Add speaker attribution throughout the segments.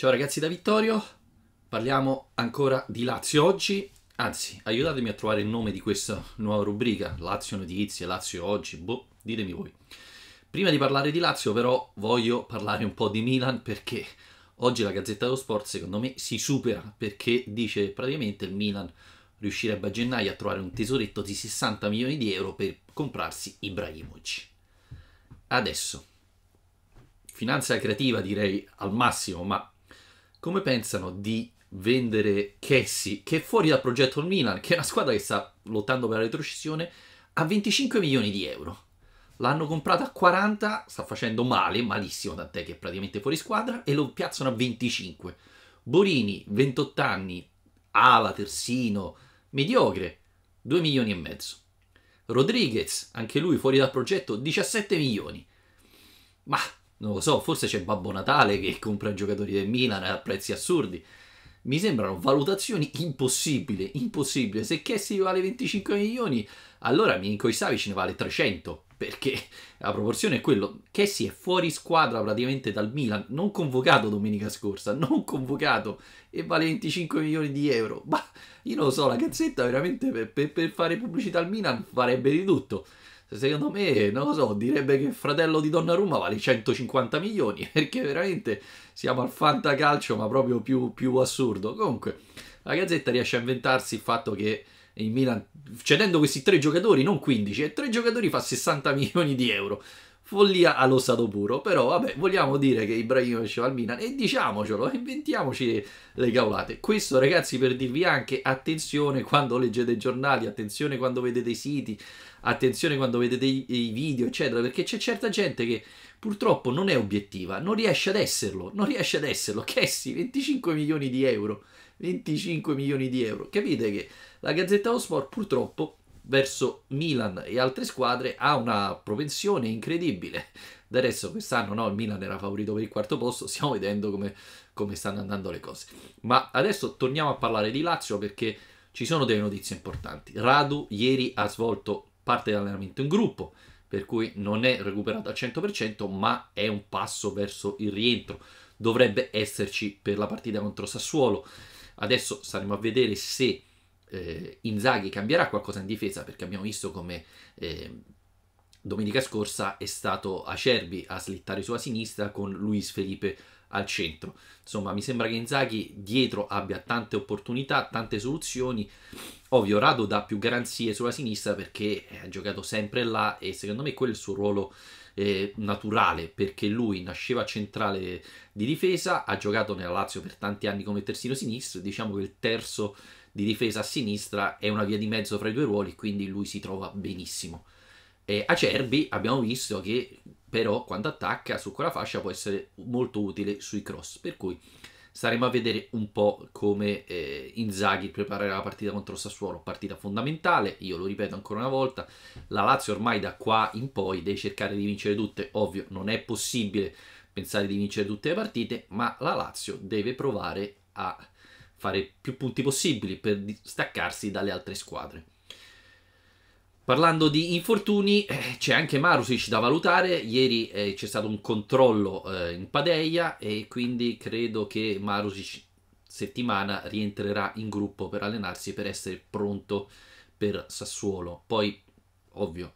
Speaker 1: Ciao ragazzi da Vittorio, parliamo ancora di Lazio oggi, anzi aiutatemi a trovare il nome di questa nuova rubrica, Lazio Notizie, Lazio Oggi, boh, ditemi voi. Prima di parlare di Lazio però voglio parlare un po' di Milan perché oggi la Gazzetta dello Sport secondo me si supera perché dice praticamente il Milan riuscirebbe a gennaio a trovare un tesoretto di 60 milioni di euro per comprarsi Ibrahimovic. Adesso, finanza creativa direi al massimo ma come pensano di vendere Cassie, che è fuori dal progetto Milan, che è una squadra che sta lottando per la retrocessione, a 25 milioni di euro. L'hanno comprata a 40, sta facendo male, malissimo, tant'è che è praticamente fuori squadra, e lo piazzano a 25. Borini, 28 anni, ala, terzino, mediocre, 2 milioni e mezzo. Rodriguez, anche lui fuori dal progetto, 17 milioni. Ma non lo so, forse c'è Babbo Natale che compra giocatori del Milan a prezzi assurdi. Mi sembrano valutazioni impossibili, impossibile. Se Chessi vale 25 milioni, allora Milinko Savic ne vale 300 perché la proporzione è quello che si è fuori squadra praticamente dal Milan, non convocato domenica scorsa, non convocato e vale 25 milioni di euro. Ma io non lo so, la cazzetta veramente per, per, per fare pubblicità al Milan farebbe di tutto. Secondo me, non lo so, direbbe che il fratello di Donnarumma vale 150 milioni, perché veramente siamo al fantacalcio, ma proprio più, più assurdo. Comunque, la gazzetta riesce a inventarsi il fatto che il Milan cedendo questi tre giocatori, non 15, e tre giocatori fa 60 milioni di euro. Follia allo stato puro, però vabbè, vogliamo dire che Ibrahimovic va al Milan e diciamocelo, inventiamoci le cavolate. Questo ragazzi per dirvi anche attenzione quando leggete i giornali, attenzione quando vedete i siti, attenzione quando vedete i, i video, eccetera, perché c'è certa gente che purtroppo non è obiettiva, non riesce ad esserlo, non riesce ad esserlo, che sì, 25 milioni di euro, 25 milioni di euro, capite che la Gazzetta dello Sport purtroppo verso Milan e altre squadre ha una propensione incredibile. Del resto quest'anno no, il Milan era favorito per il quarto posto, stiamo vedendo come, come stanno andando le cose. Ma adesso torniamo a parlare di Lazio perché ci sono delle notizie importanti. Radu ieri ha svolto parte dell'allenamento in gruppo, per cui non è recuperato al 100%, ma è un passo verso il rientro. Dovrebbe esserci per la partita contro Sassuolo. Adesso saremo a vedere se eh, Inzaghi cambierà qualcosa in difesa, perché abbiamo visto come eh, domenica scorsa è stato Acerbi a slittare sulla sinistra con Luis Felipe al centro. Insomma, mi sembra che Inzaghi dietro abbia tante opportunità, tante soluzioni. Ovvio, Rado dà più garanzie sulla sinistra perché eh, ha giocato sempre là e secondo me quello è il suo ruolo eh, naturale perché lui nasceva centrale di difesa, ha giocato nella Lazio per tanti anni come terzino sinistro, diciamo che il terzo di difesa a sinistra è una via di mezzo fra i due ruoli, quindi lui si trova benissimo. E Acerbi abbiamo visto che però quando attacca su quella fascia può essere molto utile sui cross, per cui staremo a vedere un po' come eh, Inzaghi preparerà la partita contro Sassuolo, partita fondamentale, io lo ripeto ancora una volta, la Lazio ormai da qua in poi deve cercare di vincere tutte, ovvio non è possibile pensare di vincere tutte le partite, ma la Lazio deve provare a fare più punti possibili per staccarsi dalle altre squadre. Parlando di infortuni, eh, c'è anche Marusic da valutare. Ieri eh, c'è stato un controllo eh, in Padeia e quindi credo che Marusic settimana rientrerà in gruppo per allenarsi per essere pronto per Sassuolo. Poi, ovvio,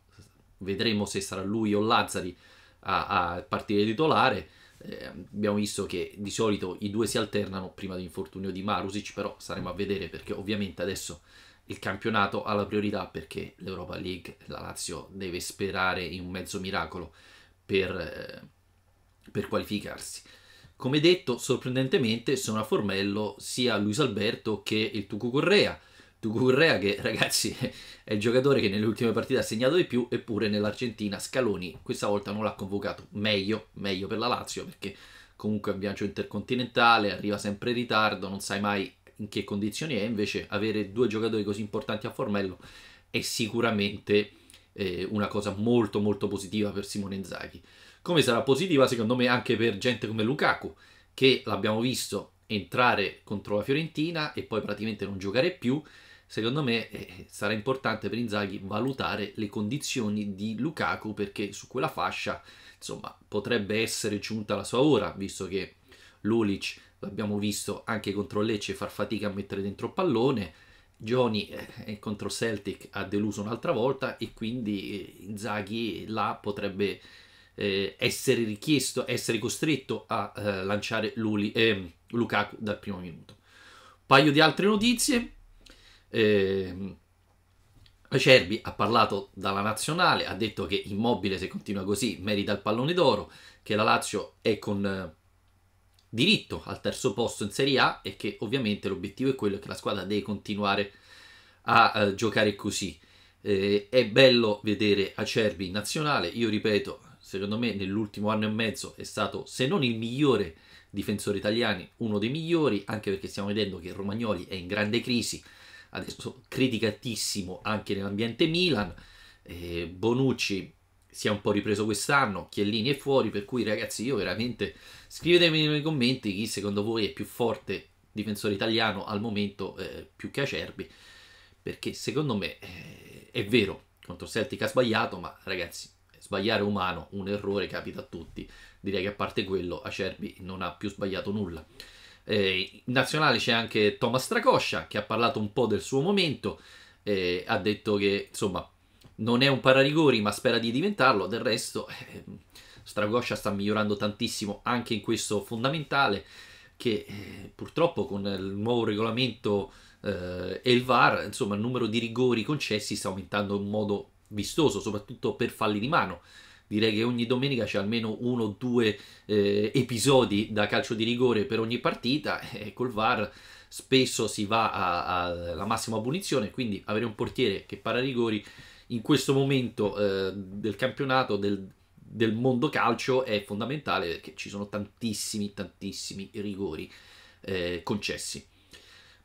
Speaker 1: vedremo se sarà lui o Lazzari a, a partire titolare. Eh, abbiamo visto che di solito i due si alternano prima dell'infortunio di Marusic, però saremo a vedere perché ovviamente adesso il campionato ha la priorità perché l'Europa League, la Lazio deve sperare in un mezzo miracolo per, eh, per qualificarsi. Come detto, sorprendentemente sono a Formello sia Luis Alberto che il Tucu Correa. Tucu Correa che, ragazzi, è il giocatore che nelle ultime partite ha segnato di più, eppure nell'Argentina Scaloni questa volta non l'ha convocato. Meglio, meglio per la Lazio, perché comunque è un viaggio intercontinentale, arriva sempre in ritardo, non sai mai in che condizioni è, invece avere due giocatori così importanti a Formello è sicuramente eh, una cosa molto molto positiva per Simone Zaghi. Come sarà positiva secondo me anche per gente come Lukaku, che l'abbiamo visto entrare contro la Fiorentina e poi praticamente non giocare più, secondo me eh, sarà importante per Inzaghi valutare le condizioni di Lukaku perché su quella fascia insomma potrebbe essere giunta la sua ora visto che Lulic l'abbiamo visto anche contro Lecce far fatica a mettere dentro il pallone, Johnny eh, eh, contro Celtic ha deluso un'altra volta e quindi eh, Inzaghi là potrebbe eh, essere richiesto, essere costretto a eh, lanciare Luli, ehm, Lukaku dal primo minuto. Un paio di altre notizie. Eh, Acerbi ha parlato dalla nazionale, ha detto che Immobile se continua così merita il pallone d'oro, che la Lazio è con eh, diritto al terzo posto in Serie A e che ovviamente l'obiettivo è quello che la squadra deve continuare a uh, giocare così. Eh, è bello vedere Acerbi in nazionale, io ripeto, secondo me nell'ultimo anno e mezzo è stato se non il migliore difensore italiano, uno dei migliori, anche perché stiamo vedendo che Romagnoli è in grande crisi, adesso criticatissimo anche nell'ambiente Milan, eh, Bonucci si è un po' ripreso quest'anno, Chiellini è fuori, per cui ragazzi io veramente scrivetemi nei commenti chi secondo voi è più forte difensore italiano al momento eh, più che Acerbi, perché secondo me eh, è vero, contro Celtic ha sbagliato, ma ragazzi sbagliare umano, un errore capita a tutti, direi che a parte quello Acerbi non ha più sbagliato nulla. Eh, in nazionale c'è anche Thomas Stracoscia che ha parlato un po' del suo momento, eh, ha detto che insomma non è un pararigori ma spera di diventarlo, del resto eh, Stragoscia sta migliorando tantissimo anche in questo fondamentale che eh, purtroppo con il nuovo regolamento eh, e il VAR, insomma, il numero di rigori concessi sta aumentando in modo vistoso, soprattutto per falli di mano. Direi che ogni domenica c'è almeno uno o due eh, episodi da calcio di rigore per ogni partita e col VAR spesso si va alla massima punizione, quindi avere un portiere che para rigori in questo momento eh, del campionato, del, del, mondo calcio, è fondamentale perché ci sono tantissimi, tantissimi rigori eh, concessi.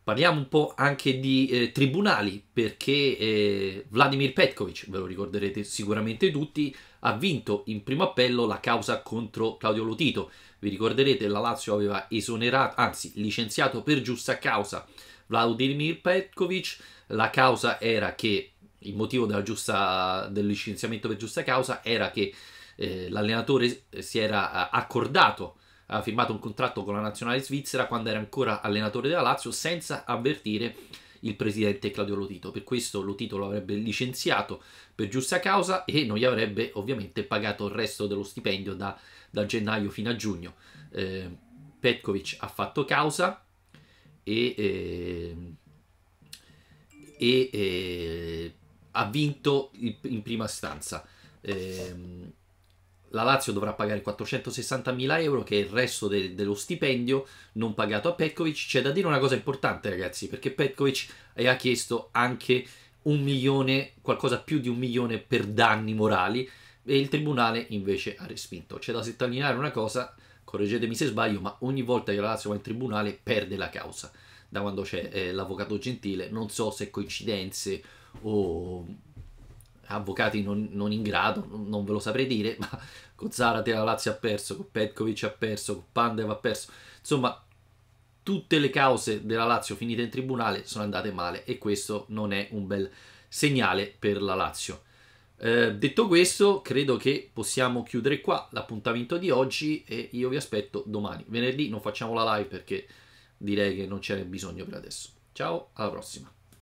Speaker 1: Parliamo un po' anche di eh, tribunali perché eh, Vladimir Petkovic, ve lo ricorderete sicuramente tutti, ha vinto in primo appello la causa contro Claudio Lotito. Vi ricorderete la Lazio aveva esonerato, anzi licenziato per giusta causa Vladimir Petkovic. La causa era che il motivo giusta, del licenziamento per giusta causa era che eh, l'allenatore si era eh, accordato, ha firmato un contratto con la nazionale svizzera quando era ancora allenatore della Lazio senza avvertire il presidente Claudio Lotito. Per questo Lotito lo avrebbe licenziato per giusta causa e non gli avrebbe ovviamente pagato il resto dello stipendio da, da gennaio fino a giugno. Eh, Petkovic ha fatto causa e... Ehm, eh, e, e ha vinto in prima stanza. Eh, la Lazio dovrà pagare 460.000 euro, che è il resto de- dello stipendio non pagato a Petkovic. C'è da dire una cosa importante, ragazzi, perché Petkovic ha chiesto anche un milione, qualcosa più di un milione per danni morali, e il tribunale invece ha respinto. C'è da sottolineare una cosa, correggetemi se sbaglio, ma ogni volta che la Lazio va in tribunale perde la causa da quando c'è eh, l'avvocato gentile. Non so se coincidenze o avvocati non, non, in grado, non ve lo saprei dire, ma con Zarate la Lazio ha perso, con Petkovic ha perso, con Pandev ha perso, insomma tutte le cause della Lazio finite in tribunale sono andate male e questo non è un bel segnale per la Lazio. Eh, detto questo, credo che possiamo chiudere qua l'appuntamento di oggi e io vi aspetto domani. Venerdì non facciamo la live perché direi che non ce n'è bisogno per adesso. Ciao, alla prossima.